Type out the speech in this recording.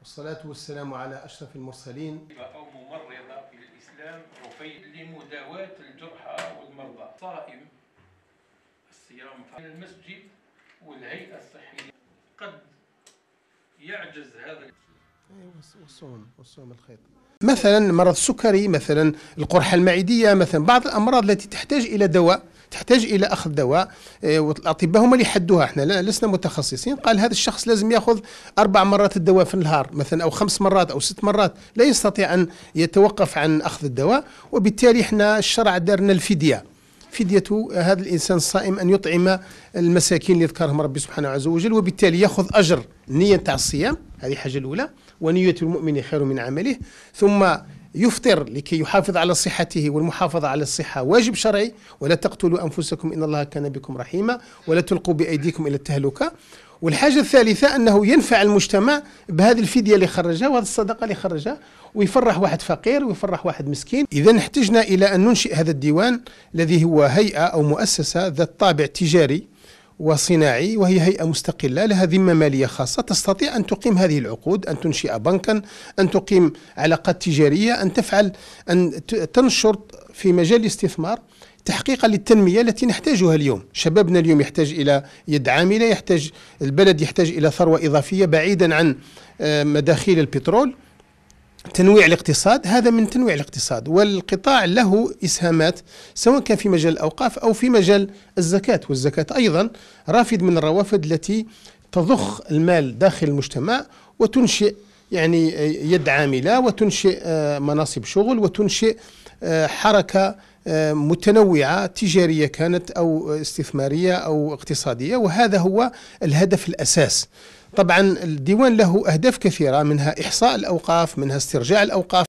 والصلاة والسلام على أشرف المرسلين أو ممرضة في الإسلام وفي لمداواة الجرحى والمرضى صائم الصيام في المسجد والهيئة الصحية قد يعجز هذا وصوم وصوم الخيط مثلا مرض السكري مثلا القرحة المعدية مثلا بعض الأمراض التي تحتاج إلى دواء تحتاج الى اخذ دواء آه، والاطباء هم اللي يحدوها احنا لسنا متخصصين قال هذا الشخص لازم ياخذ اربع مرات الدواء في النهار مثلا او خمس مرات او ست مرات لا يستطيع ان يتوقف عن اخذ الدواء وبالتالي احنا الشرع دارنا الفديه فدية آه، هذا الإنسان الصائم أن يطعم المساكين اللي ذكرهم ربي سبحانه عز وجل وبالتالي يأخذ أجر النية تاع الصيام هذه الحاجة الأولى ونية المؤمن خير من عمله ثم يفطر لكي يحافظ على صحته والمحافظة على الصحة واجب شرعي ولا تقتلوا أنفسكم إن الله كان بكم رحيما ولا تلقوا بأيديكم إلى التهلكة والحاجة الثالثة أنه ينفع المجتمع بهذه الفدية اللي خرجها وهذه الصدقة اللي خرجها ويفرح واحد فقير ويفرح واحد مسكين إذا احتجنا إلى أن ننشئ هذا الديوان الذي هو هيئة أو مؤسسة ذات طابع تجاري وصناعي وهي هيئة مستقلة لها ذمة مالية خاصة تستطيع أن تقيم هذه العقود أن تنشئ بنكا أن تقيم علاقات تجارية أن تفعل أن تنشر في مجال الاستثمار تحقيقا للتنمية التي نحتاجها اليوم شبابنا اليوم يحتاج إلى يد عاملة يحتاج البلد يحتاج إلى ثروة إضافية بعيدا عن آه، مداخيل البترول تنويع الاقتصاد هذا من تنويع الاقتصاد والقطاع له إسهامات سواء كان في مجال الأوقاف أو في مجال الزكاة والزكاة أيضا رافد من الروافد التي تضخ المال داخل المجتمع وتنشئ يعني يد عاملة وتنشئ آه، مناصب شغل وتنشئ آه، حركة متنوعة تجارية كانت أو استثمارية أو اقتصادية وهذا هو الهدف الأساس طبعا الديوان له أهداف كثيرة منها إحصاء الأوقاف منها استرجاع الأوقاف